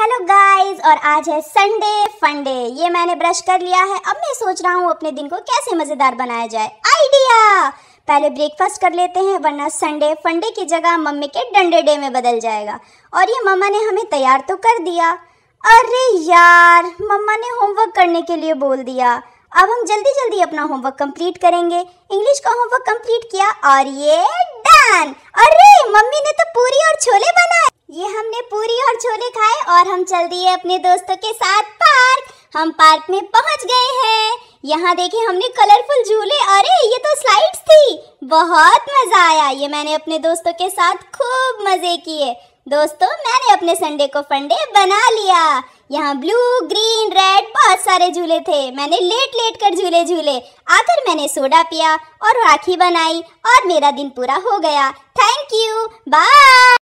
hello guys और आज है संडे फंडे ये मैंने ब्रश कर लिया है अब मैं सोच रहा हूँ अपने दिन को कैसे मज़ेदार बनाया जाए आइडिया पहले ब्रेकफास्ट कर लेते हैं वरना संडे फंडे की जगह मम्मी के डंडे डे में बदल जाएगा और ये मम्मा ने हमें तैयार तो कर दिया अरे यार मम्मा ने होमवर्क करने के लिए बोल दिया अब हम जल्दी जल्दी अपना होमवर्क कंप्लीट करेंगे इंग्लिश का होमवर्क कंप्लीट किया और ये डन अरे मम्मी ने तो पूरी और छोले बना छोले खाए और हम चल दिए अपने दोस्तों के साथ पार्क हम पार्क में पहुंच गए हैं यहाँ देखे हमने कलरफुल झूले अरे ये तो स्लाइड्स थी बहुत मजा आया ये मैंने अपने दोस्तों के साथ खूब मजे किए दोस्तों मैंने अपने संडे को फंडे बना लिया यहाँ ब्लू ग्रीन रेड बहुत सारे झूले थे मैंने लेट लेट कर झूले झूले आकर मैंने सोडा पिया और राखी बनाई और मेरा दिन पूरा हो गया थैंक यू बाय